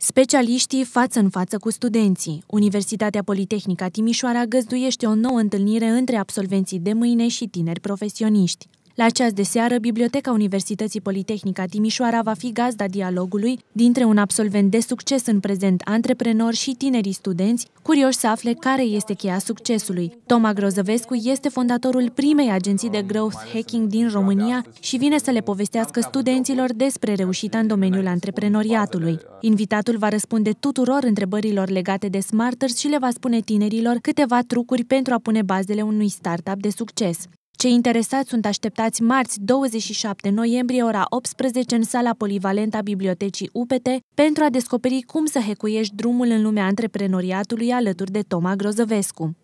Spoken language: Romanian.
Specialiștii față în față cu studenții. Universitatea Politehnica Timișoara găzduiește o nouă întâlnire între absolvenții de mâine și tineri profesioniști. La ceas de seară, Biblioteca Universității Politehnica Timișoara va fi gazda dialogului dintre un absolvent de succes în prezent antreprenor și tinerii studenți, curioși să afle care este cheia succesului. Toma Grozăvescu este fondatorul primei agenții de growth hacking din România și vine să le povestească studenților despre reușita în domeniul antreprenoriatului. Invitatul va răspunde tuturor întrebărilor legate de smarters și le va spune tinerilor câteva trucuri pentru a pune bazele unui startup de succes. Cei interesați sunt așteptați marți 27 noiembrie ora 18 în sala polivalentă a Bibliotecii UPT pentru a descoperi cum să hecuiești drumul în lumea antreprenoriatului alături de Toma Grozăvescu.